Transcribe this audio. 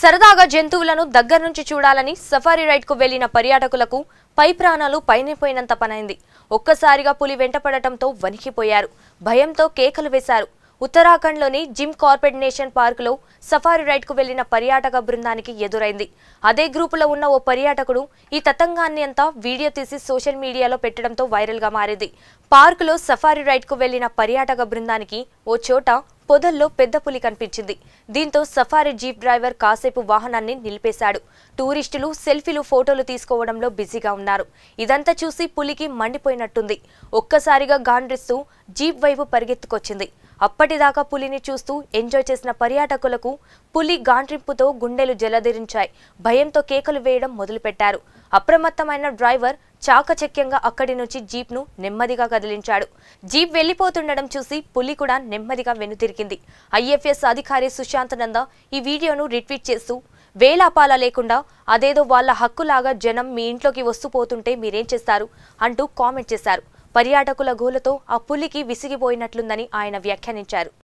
సరదాగా జంతువులను దగ్గర నుంచి చూడాలని సఫారీ రైడ్కు వెళ్లిన పర్యాటకులకు పై ప్రాణాలు పైనిపోయినంత పనైంది ఒక్కసారిగా పులి వెంటపడటంతో వణికిపోయారు భయంతో కేకలు వేశారు ఉత్తరాఖండ్లోని జిమ్ కార్పెట్ నేషన్ పార్కులో సఫారీ రైడ్కు వెళ్లిన పర్యాటక బృందానికి ఎదురైంది అదే గ్రూపులో ఉన్న ఓ పర్యాటకుడు ఈ తతంగాన్ని అంతా వీడియో తీసి సోషల్ మీడియాలో పెట్టడంతో వైరల్గా మారింది పార్కులో సఫారీ రైడ్కు వెళ్లిన పర్యాటక బృందానికి ఓ చోట పొదల్లో పెద్ద పులి కనిపించింది దీంతో సఫారీ జీప్ డ్రైవర్ కాసేపు వాహనాన్ని నిలిపేశాడు టూరిస్టులు సెల్ఫీలు ఫోటోలు తీసుకోవడంలో బిజీగా ఉన్నారు ఇదంతా చూసి పులికి మండిపోయినట్టుంది ఒక్కసారిగా గాండ్రిస్తూ జీప్ వైపు పరిగెత్తుకొచ్చింది అప్పటిదాకా పులిని చూస్తూ ఎంజాయ్ చేసిన పర్యాటకులకు పులి గాండ్రింపుతో గుండెలు జలధరించాయి భయంతో కేకలు వేయడం మొదలుపెట్టారు అప్రమత్తమైన డ్రైవర్ చాకచక్యంగా అక్కడి నుంచి జీప్ను నెమ్మదిగా కదిలించాడు జీప్ వెళ్లిపోతుండడం చూసి పులి కూడా నెమ్మదిగా వెనుతిరిగింది ఐఎఫ్ఎస్ అధికారి సుశాంత్ నంద ఈ వీడియోను రిట్వీట్ చేస్తూ అపాల లేకుండా అదేదో వాళ్ళ హక్కులాగా జనం మీ ఇంట్లోకి వస్తుపోతుంటే మీరేం చేస్తారు అంటూ కామెంట్ చేశారు పర్యాటకుల గోలతో ఆ పులికి విసిగిపోయినట్లుందని ఆయన వ్యాఖ్యానించారు